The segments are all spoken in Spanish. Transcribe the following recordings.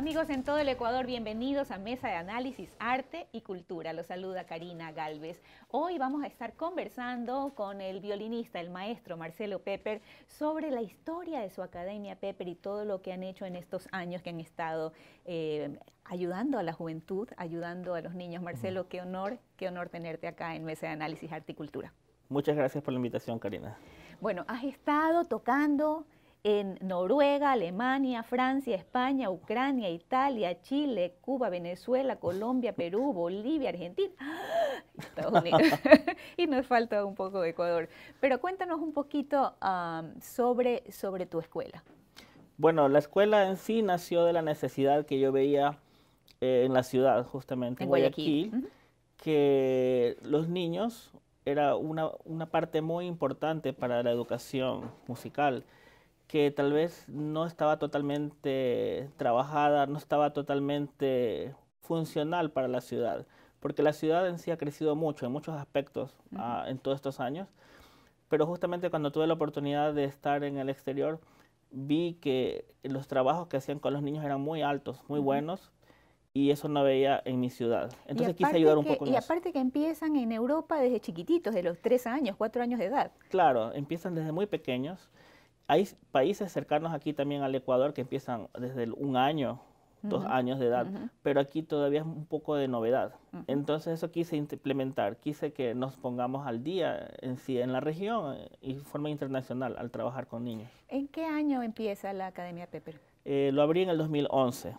Amigos en todo el Ecuador, bienvenidos a Mesa de Análisis Arte y Cultura. Los saluda Karina Galvez. Hoy vamos a estar conversando con el violinista, el maestro Marcelo Pepper, sobre la historia de su academia Pepper y todo lo que han hecho en estos años que han estado eh, ayudando a la juventud, ayudando a los niños. Marcelo, qué honor, qué honor tenerte acá en Mesa de Análisis Arte y Cultura. Muchas gracias por la invitación, Karina. Bueno, has estado tocando en Noruega, Alemania, Francia, España, Ucrania, Italia, Chile, Cuba, Venezuela, Colombia, Perú, Bolivia, Argentina, ¡Ah! Estados Unidos. y nos falta un poco de Ecuador. Pero cuéntanos un poquito sobre, sobre tu escuela. Bueno, la escuela en sí nació de la necesidad que yo veía eh, en la ciudad, justamente en, Guayaquil, que los niños era una parte muy importante para la educación musical que tal vez no estaba totalmente trabajada, no estaba totalmente funcional para la ciudad, porque la ciudad en sí ha crecido mucho en muchos aspectos ah, en todos estos años, pero justamente cuando tuve la oportunidad de estar en el exterior, vi que los trabajos que hacían con los niños eran muy altos, muy buenos, y eso no veía en mi ciudad. Entonces quise ayudar un poco. y aparte que empiezan en Europa desde chiquititos, de los tres años, cuatro años de edad. Claro, empiezan desde muy pequeños hay países cercanos aquí también al Ecuador que empiezan desde un año, dos años de edad, pero aquí todavía es un poco de novedad. Entonces eso quise implementar, quise que nos pongamos al día en sí, en la región eh, y de forma internacional al trabajar con niños. ¿En qué año empieza la Academia Pepper? Eh, lo abrí en el 2011,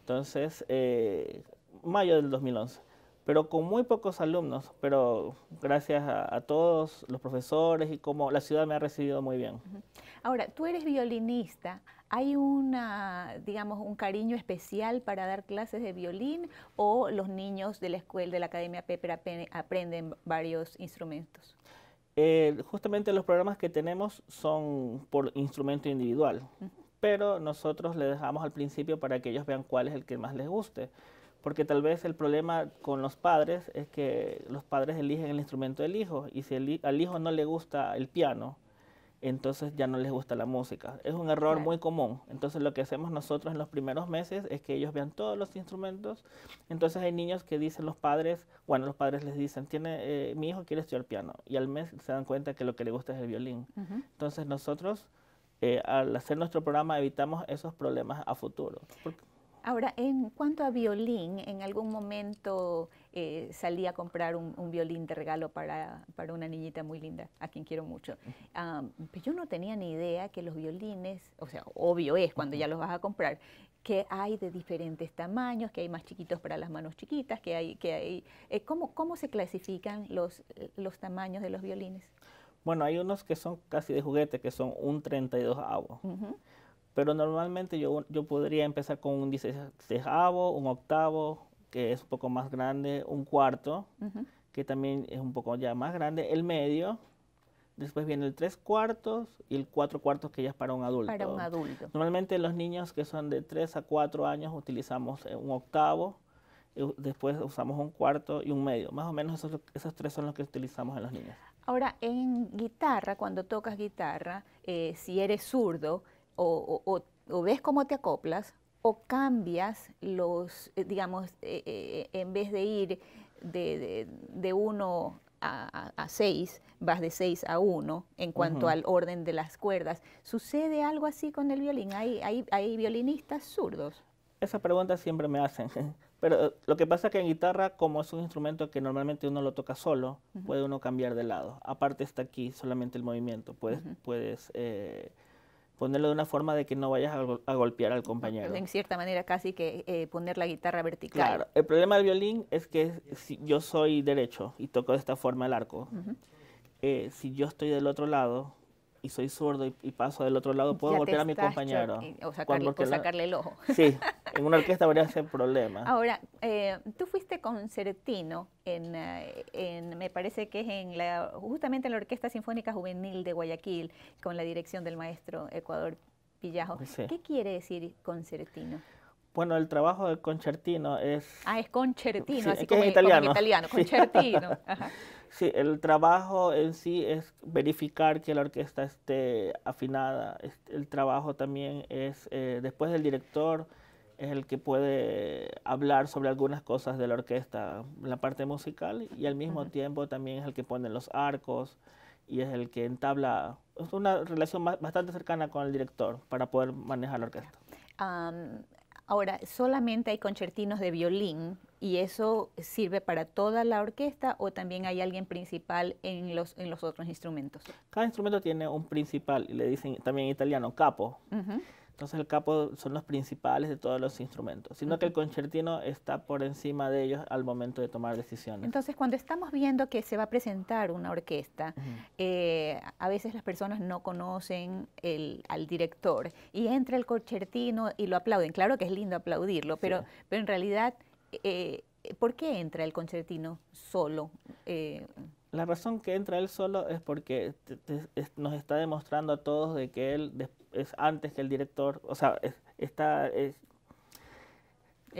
entonces eh, mayo del 2011 pero con muy pocos alumnos, pero gracias a, todos los profesores y como la ciudad me ha recibido muy bien. Ahora, tú eres violinista, ¿hay una, digamos, un cariño especial para dar clases de violín o los niños de la escuela, de la Academia Pepper aprenden varios instrumentos? Eh, justamente los programas que tenemos son por instrumento individual, pero nosotros le dejamos al principio para que ellos vean cuál es el que más les guste porque tal vez el problema con los padres es que los padres eligen el instrumento del hijo y si al hijo no le gusta el piano, entonces ya no les gusta la música. Es un error muy común. Entonces lo que hacemos nosotros en los primeros meses es que ellos vean todos los instrumentos. Entonces hay niños que dicen los padres, bueno, los padres les dicen, tiene eh, mi hijo quiere estudiar piano y al mes se dan cuenta que lo que le gusta es el violín. Entonces nosotros eh, al hacer nuestro programa evitamos esos problemas a futuro. Porque Ahora, en cuanto a violín, ¿en algún momento eh, salí a comprar un, violín de regalo para, una niñita muy linda, a quien quiero mucho? Pues yo no tenía ni idea que los violines, o sea, obvio es cuando ya los vas a comprar, que hay de diferentes tamaños, que hay más chiquitos para las manos chiquitas, que hay... Que hay eh, ¿cómo, ¿Cómo se clasifican los, los tamaños de los violines? Bueno, hay unos que son casi de juguete, que son un 32 y dos pero normalmente yo, yo podría empezar con un dieciséisavo, un octavo, que es un poco más grande, un cuarto, que también es un poco ya más grande, el medio, Después viene el tres cuartos y el cuatro cuartos que ya es para un adulto. Para un adulto. Normalmente los niños que son de 3 a 4 años utilizamos eh, un octavo, después usamos un cuarto y un medio. Más o menos esos, esos tres son los que utilizamos en los niños. Ahora, en guitarra, cuando tocas guitarra, eh, si eres zurdo, o, ves cómo te acoplas o cambias los, eh, digamos, eh, eh, en vez de ir de, de, uno a, a, seis, vas de seis a uno en cuanto al orden de las cuerdas. ¿Sucede algo así con el violín? ¿Hay, hay, violinistas zurdos? Esa pregunta siempre me hacen. Pero lo que pasa es que en guitarra, como es un instrumento que normalmente uno lo toca solo, puede uno cambiar de lado. Aparte está aquí solamente el movimiento. Puedes, puedes ponerlo de una forma de que no vayas a, golpear al compañero. En cierta manera casi que eh, poner la guitarra vertical. Claro, el problema del violín es que si yo soy derecho y toco de esta forma el arco, eh, si yo estoy del otro lado, y soy sordo y, paso del otro lado, puedo golpear a mi compañero. Eh, o, sacarle, sacarle el ojo. Sí, en una orquesta habría ser problema. Ahora, eh, tú fuiste concertino, en, eh, en, me parece que es en la, justamente en la Orquesta Sinfónica Juvenil de Guayaquil, con la dirección del maestro Ecuador Pillajo. ¿Qué quiere decir concertino? Bueno, el trabajo de concertino es... Ah, es concertino, así como, es como en italiano, concertino. Ajá. Sí, el trabajo en sí es verificar que la orquesta esté afinada. El trabajo también es, eh, después del director, es el que puede hablar sobre algunas cosas de la orquesta, la parte musical, y al mismo tiempo también es el que pone los arcos y es el que entabla. Es una relación bastante cercana con el director para poder manejar la orquesta. ahora, solamente hay concertinos de violín y eso sirve para toda la orquesta o también hay alguien principal en los, en los otros instrumentos. Cada instrumento tiene un principal le dicen también en italiano capo. Entonces el capo son los principales de todos los instrumentos, sino que el concertino está por encima de ellos al momento de tomar decisiones. Entonces cuando estamos viendo que se va a presentar una orquesta, eh, a veces las personas no conocen al director y entra el concertino y lo aplauden. Claro que es lindo aplaudirlo, pero, pero en realidad eh, ¿por qué entra el concertino solo? Eh, la razón que entra él solo es porque nos está demostrando a todos de que él es antes que el director, o sea, está... Es,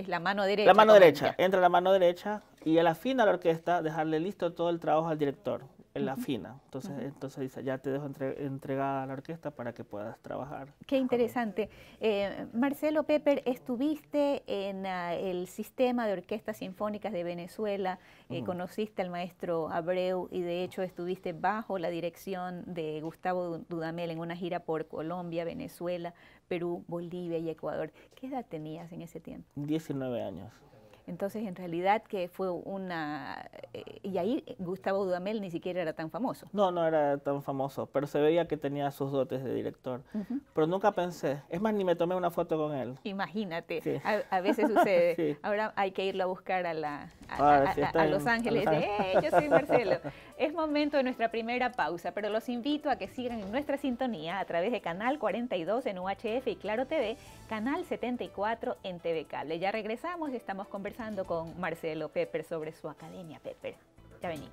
la mano derecha. La mano derecha, entra la mano derecha y a la fin la orquesta dejarle listo todo el trabajo al director en la fina. Entonces, entonces dice, ya te dejo entregada a la orquesta para que puedas trabajar. Qué interesante. Eh, Marcelo Pepper, estuviste en ah, el sistema de orquestas sinfónicas de Venezuela, eh, conociste al maestro Abreu y de hecho estuviste bajo la dirección de Gustavo Dudamel en una gira por Colombia, Venezuela, Perú, Bolivia y Ecuador. ¿Qué edad tenías en ese tiempo? 19 años. Entonces, en realidad que fue una... Eh, y ahí Gustavo Dudamel ni siquiera era tan famoso. No, no era tan famoso, pero se veía que tenía sus dotes de director. Pero nunca pensé, es más, ni me tomé una foto con él. Imagínate, a, veces sucede. Ahora hay que irlo a buscar a, la, a, Los Ángeles. Eh, yo soy Marcelo. es momento de nuestra primera pausa, pero los invito a que sigan en nuestra sintonía a través de Canal 42 en UHF y Claro TV, Canal 74 en TV Cable. Ya regresamos, estamos conversando con Marcelo Pepper sobre su Academia Pepper. Ya venimos.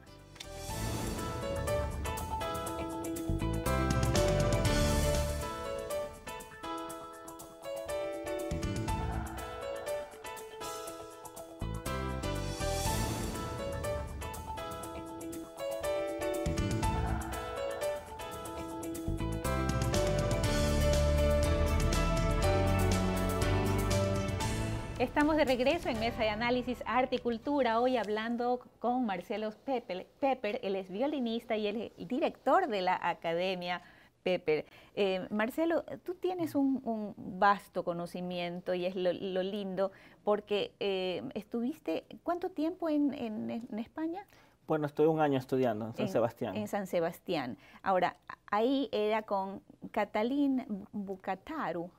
de regreso en Mesa de Análisis Arte y Cultura, hoy hablando con Marcelo Pepper, Pepper él es violinista y el director de la Academia Pepper. Eh, Marcelo, tú tienes un, vasto conocimiento y es lo, lindo, porque eh, estuviste, ¿cuánto tiempo en, España? Bueno, estoy un año estudiando en San Sebastián. En San Sebastián. Ahora, ahí era con Catalín Bucataru.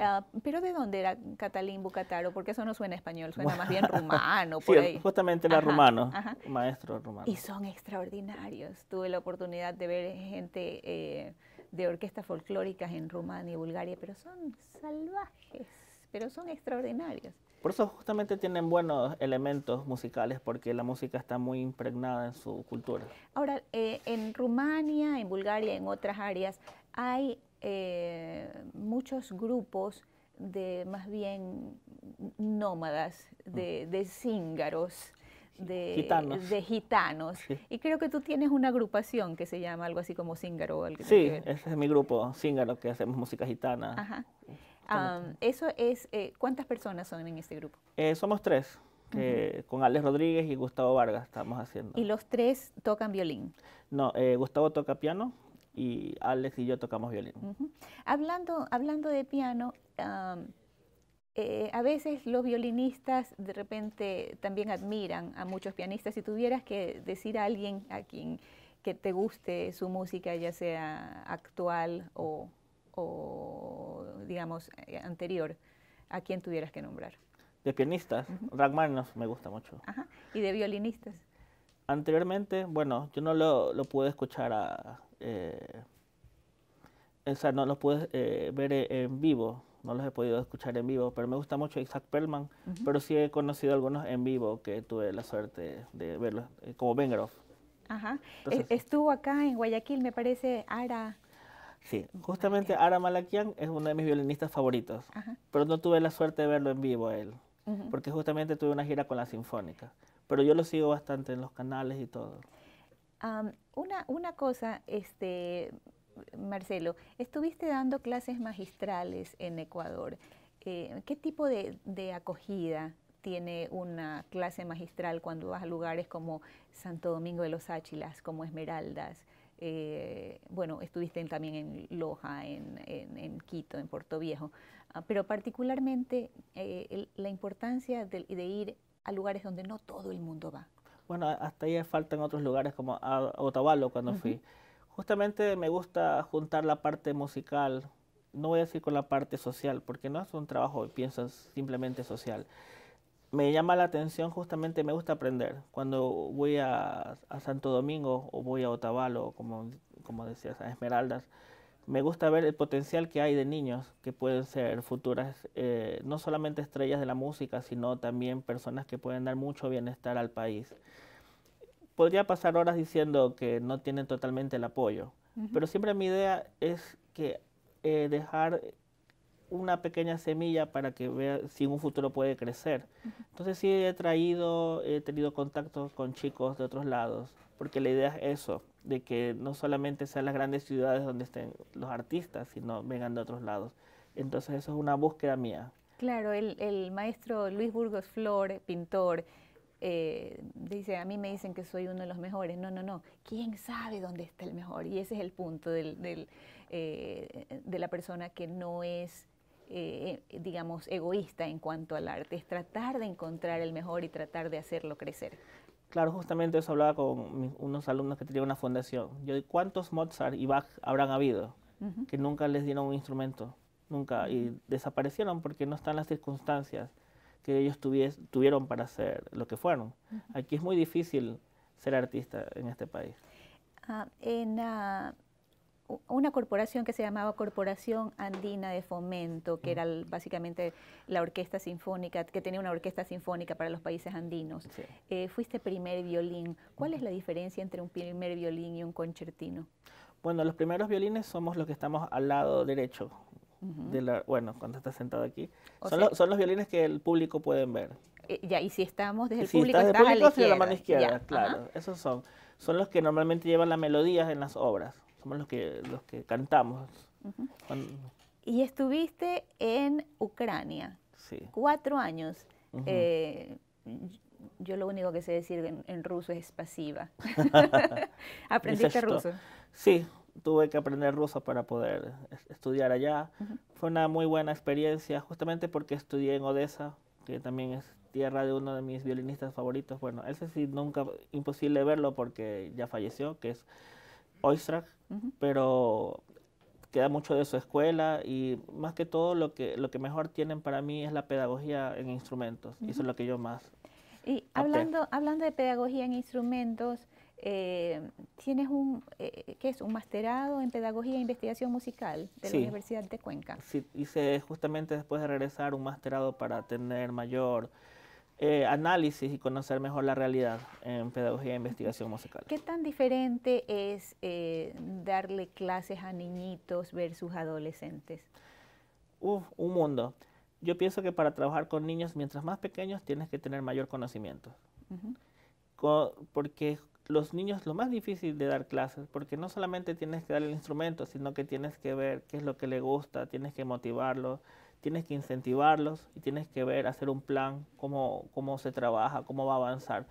Ah, pero ¿de dónde era Catalín Bucataro? Porque eso no suena español, suena más bien rumano. Por sí, justamente era rumano, maestro rumano. Y son extraordinarios. Tuve la oportunidad de ver gente eh, de orquestas folclóricas en Rumania y Bulgaria, pero son salvajes, pero son extraordinarios. Por eso justamente tienen buenos elementos musicales, porque la música está muy impregnada en su cultura. Ahora, eh, en Rumania, en Bulgaria, en otras áreas, hay eh, muchos grupos de más bien nómadas, de, mm. de cíngaros, de gitanos. Y creo que tú tienes una agrupación que se llama algo así como así. Sí, ese es mi grupo, cíngaro, que hacemos música gitana. Ajá. eso es, eh, ¿cuántas personas son en este grupo? Eh, somos tres, con Alex Rodríguez y Gustavo Vargas estamos haciendo. ¿Y los tres tocan violín? No, Gustavo toca piano, y Alex y yo tocamos violín. hablando, hablando de piano, eh, a veces los violinistas de repente también admiran a muchos pianistas. Si tuvieras que decir a alguien a quien que te guste su música, ya sea actual o, digamos eh, anterior, ¿a quién tuvieras que nombrar? De pianistas, Ragman Rachmaninoff me gusta mucho. ¿Y de violinistas? Anteriormente, bueno, yo no lo pude escuchar a, eh, o sea, no los pude eh, ver eh, en vivo, no los he podido escuchar en vivo, pero me gusta mucho Isaac Perlman, pero sí he conocido algunos en vivo que tuve la suerte de verlos, eh, como Ben Groff e, Estuvo acá en Guayaquil, me parece, Ara. Sí, justamente Ara Malakian es uno de mis violinistas favoritos, pero no tuve la suerte de verlo en vivo a él, porque justamente tuve una gira con la Sinfónica, pero yo lo sigo bastante en los canales y todo una, una cosa, este, Marcelo, estuviste dando clases magistrales en Ecuador. Eh, ¿Qué tipo de, acogida tiene una clase magistral cuando vas a lugares como Santo Domingo de los Áchilas, como Esmeraldas? Eh, bueno, estuviste también en Loja, en, en, Quito, en Puerto Viejo, ah, pero particularmente eh, la importancia de ir a lugares donde no todo el mundo va bueno, hasta ahí falta en otros lugares como a Otavalo cuando fui. Justamente me gusta juntar la parte musical, no voy a decir con la parte social, porque no es un trabajo, piensas simplemente social. Me llama la atención justamente, me gusta aprender. Cuando voy a, Santo Domingo o voy a Otavalo, como, como decías, a Esmeraldas, me gusta ver el potencial que hay de niños que pueden ser futuras, eh, no solamente estrellas de la música, sino también personas que pueden dar mucho bienestar al país. Podría pasar horas diciendo que no tienen totalmente el apoyo, pero siempre mi idea es que eh, dejar una pequeña semilla para que vea si un futuro puede crecer. Entonces sí he traído, he tenido contacto con chicos de otros lados, porque la idea es eso, de que no solamente sean las grandes ciudades donde estén los artistas, sino vengan de otros lados. Entonces eso es una búsqueda mía. Claro, el, el maestro Luis Burgos Flor, pintor, eh, dice, a mí me dicen que soy uno de los mejores. No, no, no. ¿Quién sabe dónde está el mejor? Y ese es el punto del, del, eh, de la persona que no es eh, digamos, egoísta en cuanto al arte, es tratar de encontrar el mejor y tratar de hacerlo crecer. Claro, justamente eso hablaba con unos alumnos que tenían una fundación. Yo, ¿cuántos Mozart y Bach habrán habido que nunca les dieron un instrumento? Nunca. Y desaparecieron porque no están las circunstancias que ellos tuvieron para ser lo que fueron. Aquí es muy difícil ser artista en este país. Ah, en, una corporación que se llamaba Corporación Andina de Fomento, que mm. era básicamente la orquesta sinfónica, que tenía una orquesta sinfónica para los países andinos. Eh, fuiste primer violín. ¿Cuál es la diferencia entre un primer violín y un concertino? Bueno, los primeros violines somos los que estamos al lado derecho. de la, bueno, cuando estás sentado aquí. Son, los, violines que el público pueden ver. Eh, ya, y si estamos desde el público, estás, estás la izquierda. mano izquierda, claro. Esos son. Son los que normalmente llevan las melodías en las obras como los que, los que cantamos. Y estuviste en Ucrania sí. cuatro años. Eh, yo lo único que sé decir en, ruso es pasiva. ¿Aprendiste ruso? Sí, tuve que aprender ruso para poder estudiar allá. Fue una muy buena experiencia, justamente porque estudié en Odessa, que también es tierra de uno de mis violinistas favoritos. Bueno, ese sí nunca, imposible verlo porque ya falleció, que es Oistrak, pero queda mucho de su escuela y más que todo lo que, lo que mejor tienen para mí es la pedagogía en instrumentos. Eso es lo que yo más... Y hablando, hablando de pedagogía en instrumentos, eh, tienes un, eh, eh, ¿qué es? Un masterado en pedagogía e investigación musical de la Universidad de Cuenca. Sí, hice justamente después de regresar un masterado para tener mayor eh, análisis y conocer mejor la realidad en pedagogía e investigación musical. ¿Qué tan diferente es eh, darle clases a niñitos versus adolescentes? Uf, un mundo. Yo pienso que para trabajar con niños, mientras más pequeños, tienes que tener mayor conocimiento. porque los niños lo más difícil de dar clases, porque no solamente tienes que dar el instrumento, sino que tienes que ver qué es lo que le gusta, tienes que motivarlo, tienes que incentivarlos y tienes que ver, hacer un plan, cómo, cómo se trabaja, cómo va a avanzar,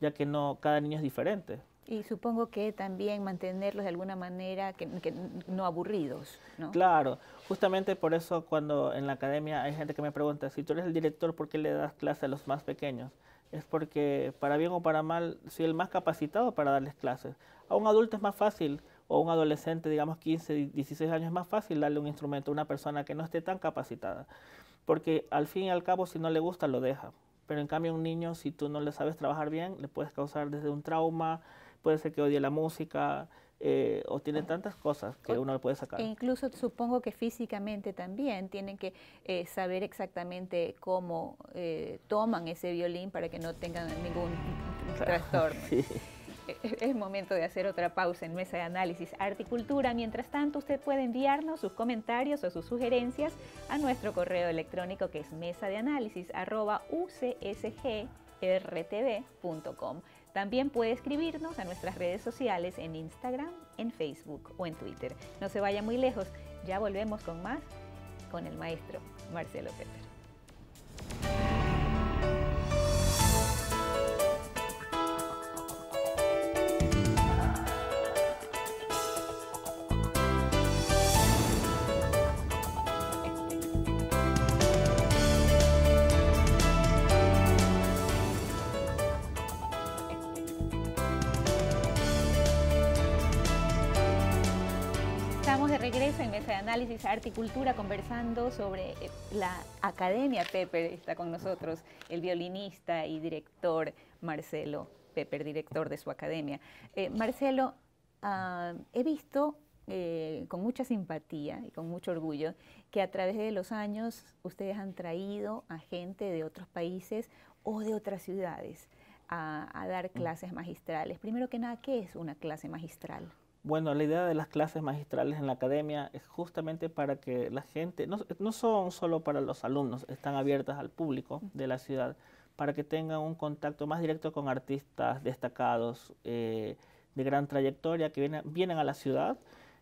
ya que no cada niño es diferente. Y supongo que también mantenerlos de alguna manera que, no aburridos, ¿no? Claro, justamente por eso cuando en la academia hay gente que me pregunta, si tú eres el director, ¿por qué le das clase a los más pequeños? Es porque, para bien o para mal, soy el más capacitado para darles clases. A un adulto es más fácil o un adolescente, digamos 15, 16 años, es más fácil darle un instrumento a una persona que no esté tan capacitada. Porque al fin y al cabo, si no le gusta, lo deja. Pero en cambio, un niño, si tú no le sabes trabajar bien, le puedes causar desde un trauma, puede ser que odie la música, eh, o tiene tantas cosas que uno le puede sacar. E incluso supongo que físicamente también tienen que eh, saber exactamente cómo eh, toman ese violín para que no tengan ningún trastorno. es momento de hacer otra pausa en Mesa de Análisis Articultura, Mientras tanto, usted puede enviarnos sus comentarios o sus sugerencias a nuestro correo electrónico que es mesa de análisis También puede escribirnos a nuestras redes sociales en Instagram, en Facebook o en Twitter. No se vaya muy lejos, ya volvemos con más con el maestro Marcelo Pérez análisis, arte y cultura, conversando sobre eh, la Academia Pepper. Está con nosotros el violinista y director Marcelo Pepper, director de su academia. Eh, Marcelo, ah, he visto eh, con mucha simpatía y con mucho orgullo que a través de los años ustedes han traído a gente de otros países o de otras ciudades a, a dar mm. clases magistrales. Primero que nada, ¿qué es una clase magistral? Bueno, la idea de las clases magistrales en la academia es justamente para que la gente, no, son solo para los alumnos, están abiertas al público de la ciudad, para que tengan un contacto más directo con artistas destacados eh, de gran trayectoria que vienen, vienen a la ciudad.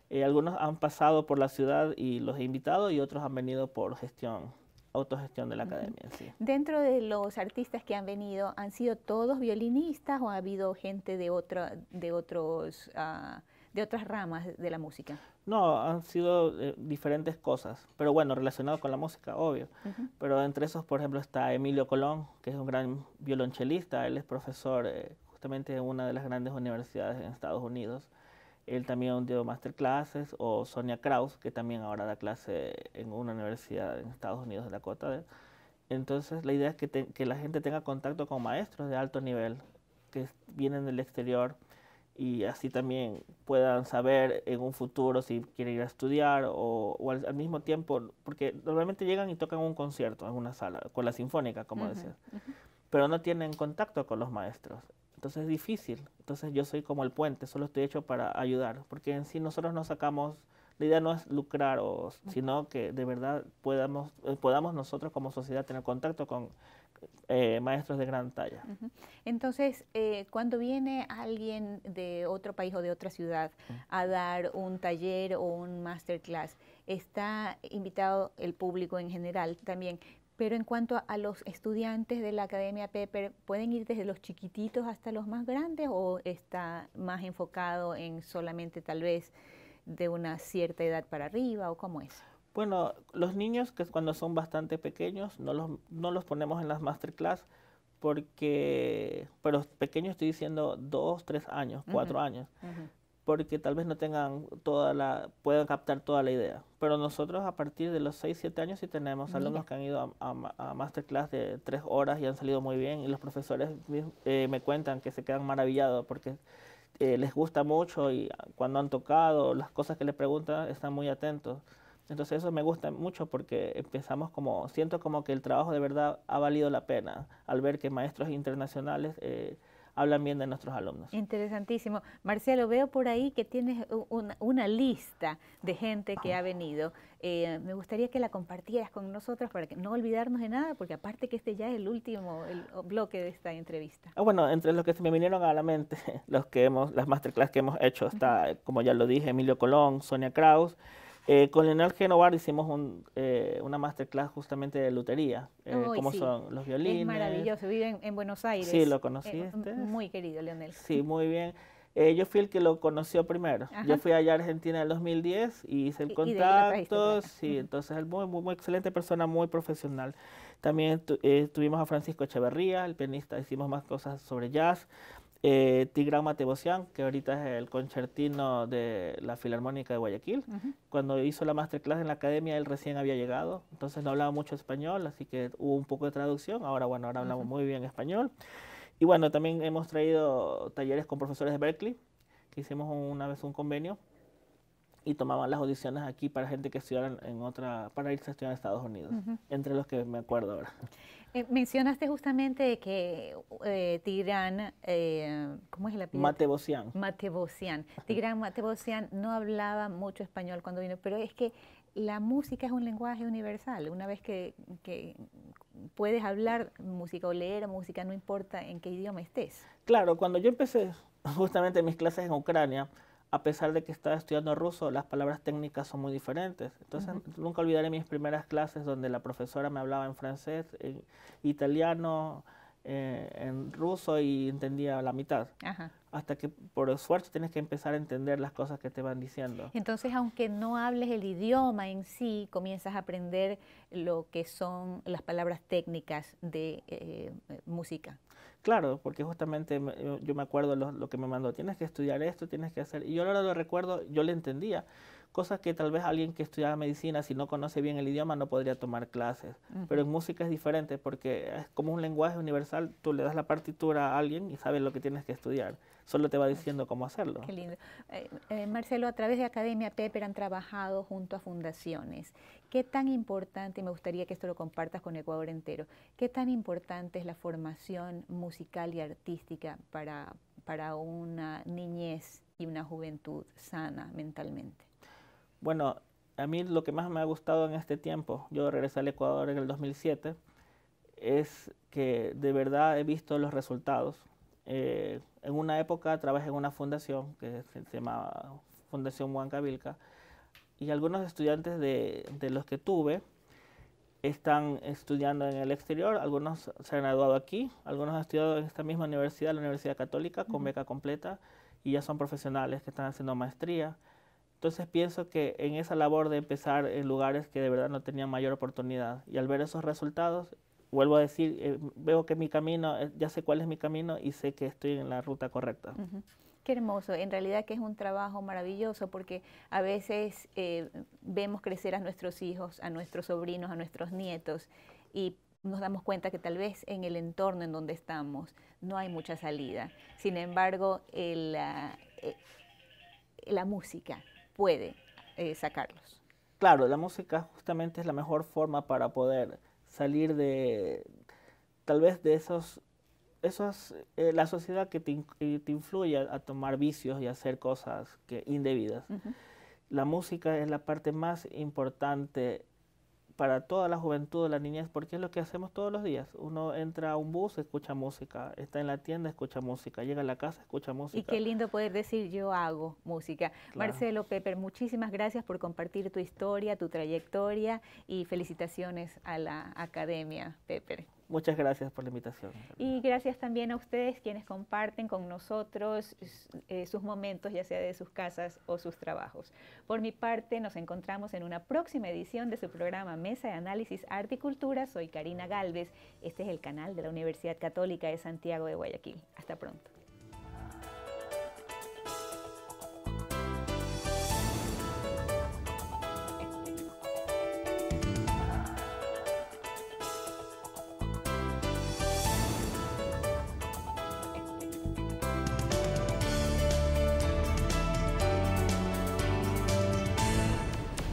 Eh, algunos han pasado por la ciudad y los he invitado y otros han venido por gestión, autogestión de la academia. Dentro de los artistas que han venido, ¿han sido todos violinistas o ha habido gente de, de otros... Ah, de otras ramas de la música? No, han sido eh, diferentes cosas, pero bueno, relacionados con la música, obvio. Pero entre esos, por ejemplo, está Emilio Colón, que es un gran violonchelista, él es profesor eh, justamente en una de las grandes universidades en Estados Unidos. Él también dio masterclasses, o Sonia Kraus, que también ahora da clase en una universidad en Estados Unidos, en Dakota. entonces la idea es que, que, la gente tenga contacto con maestros de alto nivel que vienen del exterior y así también puedan saber en un futuro si quieren ir a estudiar o, al, mismo tiempo, porque normalmente llegan y tocan un concierto en una sala, con la sinfónica, como decía pero no tienen contacto con los maestros. Entonces es difícil. Entonces yo soy como el puente, solo estoy hecho para ayudar, porque en sí nosotros no sacamos, la idea no es lucrar, sino que de verdad podamos, eh, podamos nosotros como sociedad tener contacto con eh, maestros de gran talla. Entonces, eh, cuando viene alguien de otro país o de otra ciudad a dar un taller o un masterclass, está invitado el público en general también. Pero en cuanto a, a los estudiantes de la Academia Pepper, ¿pueden ir desde los chiquititos hasta los más grandes o está más enfocado en solamente tal vez de una cierta edad para arriba o cómo es? Bueno, los niños que cuando son bastante pequeños no los, ponemos en las masterclass porque, pero pequeños estoy diciendo dos, tres años, cuatro años, porque tal vez no tengan toda la, puedan captar toda la idea. Pero nosotros a partir de los seis, siete años sí tenemos alumnos que han ido a, masterclass de tres horas y han salido muy bien y los profesores eh, me cuentan que se quedan maravillados porque eh, les gusta mucho y cuando han tocado, las cosas que les preguntan, están muy atentos. Entonces eso me gusta mucho porque empezamos como, siento como que el trabajo de verdad ha valido la pena al ver que maestros internacionales eh, hablan bien de nuestros alumnos. Interesantísimo. Marcelo, veo por ahí que tienes una, lista de gente que ha venido. Eh, me gustaría que la compartieras con nosotros para que no olvidarnos de nada, porque aparte que este ya es el último el bloque de esta entrevista. Ah, bueno, entre los que se me vinieron a la mente, los que hemos, las masterclass que hemos hecho, está, como ya lo dije, Emilio Colón, Sonia Kraus. Eh, con Leonel Genovar hicimos eh, una masterclass justamente de lutería, eh, cómo son los violines. Es maravilloso, vive en, Buenos Aires. Sí, lo eh, conocí. muy querido, Leonel. Sí, muy bien. yo fui el que lo conoció primero. Yo fui allá a Argentina en el 2010 y hice el contacto. sí, entonces es muy, excelente persona, muy profesional. También tuvimos a Francisco Echeverría, el pianista, hicimos más cosas sobre jazz eh, Tigrán que ahorita es el concertino de la Filarmónica de Guayaquil. Cuando hizo la masterclass en la academia, él recién había llegado, entonces no hablaba mucho español, así que hubo un poco de traducción. Ahora, bueno, ahora hablamos muy bien español. Y bueno, también hemos traído talleres con profesores de Berkeley, que hicimos una vez un convenio y tomaban las audiciones aquí para gente que estudiara en otra, para irse a estudiar a Estados Unidos, entre los que me acuerdo ahora. Eh, mencionaste justamente que eh, Tirán, eh, ¿cómo es el apellido? Matebosian. Matebosian. Tirán Matebosian no hablaba mucho español cuando vino, pero es que la música es un lenguaje universal. Una vez que, que, puedes hablar música o leer música, no importa en qué idioma estés. Claro, cuando yo empecé justamente mis clases en Ucrania, a pesar de que estaba estudiando ruso, las palabras técnicas son muy diferentes. Entonces, nunca olvidaré mis primeras clases donde la profesora me hablaba en francés, en eh, italiano, eh, en ruso y entendía la mitad. Ajá hasta que por esfuerzo tienes que empezar a entender las cosas que te van diciendo. Entonces, aunque no hables el idioma en sí, comienzas a aprender lo que son las palabras técnicas de eh, eh, música. Claro, porque justamente yo me acuerdo lo, que me mandó, tienes que estudiar esto, tienes que hacer, y yo ahora lo recuerdo, yo le entendía, cosas que tal vez alguien que estudia medicina, si no conoce bien el idioma, no podría tomar clases. Pero en música es diferente porque es como un lenguaje universal, tú le das la partitura a alguien y sabes lo que tienes que estudiar. Solo te va diciendo cómo hacerlo. Qué lindo. Eh, eh, Marcelo, a través de Academia Pepper han trabajado junto a fundaciones. ¿Qué tan importante, y me gustaría que esto lo compartas con Ecuador entero, qué tan importante es la formación musical y artística para, para una niñez y una juventud sana mentalmente? Bueno, a mí lo que más me ha gustado en este tiempo, yo regresé al Ecuador en el 2007, es que de verdad he visto los resultados. Eh, en una época trabajé en una fundación que se llamaba Fundación Huancavilca y algunos estudiantes de, de los que tuve están estudiando en el exterior, algunos se han graduado aquí, algunos han estudiado en esta misma universidad, la Universidad Católica, con beca completa, y ya son profesionales que están haciendo maestría. Entonces pienso que en esa labor de empezar en lugares que de verdad no tenían mayor oportunidad y al ver esos resultados, vuelvo a decir, eh, veo que mi camino, eh, ya sé cuál es mi camino y sé que estoy en la ruta correcta. Qué hermoso, en realidad que es un trabajo maravilloso porque a veces eh, vemos crecer a nuestros hijos, a nuestros sobrinos, a nuestros nietos y nos damos cuenta que tal vez en el entorno en donde estamos no hay mucha salida. Sin embargo, la, ah, la música, puede eh, sacarlos. Claro, la música justamente es la mejor forma para poder salir de, tal vez de esos, esos eh, la sociedad que te, eh, te, influye a, tomar vicios y hacer cosas que, indebidas. La música es la parte más importante para toda la juventud, la niñez, porque es lo que hacemos todos los días. Uno entra a un bus, escucha música, está en la tienda, escucha música, llega a la casa, escucha música. Y qué lindo poder decir yo hago música. Marcelo Pepper, muchísimas gracias por compartir tu historia, tu trayectoria y felicitaciones a la Academia Pepper. Muchas gracias por la invitación. Y gracias también a ustedes quienes comparten con nosotros eh, sus momentos, ya sea de sus casas o sus trabajos. Por mi parte, nos encontramos en una próxima edición de su programa Mesa de Análisis Arte y Cultura. Soy Karina Galvez. Este es el canal de la Universidad Católica de Santiago de Guayaquil. Hasta pronto.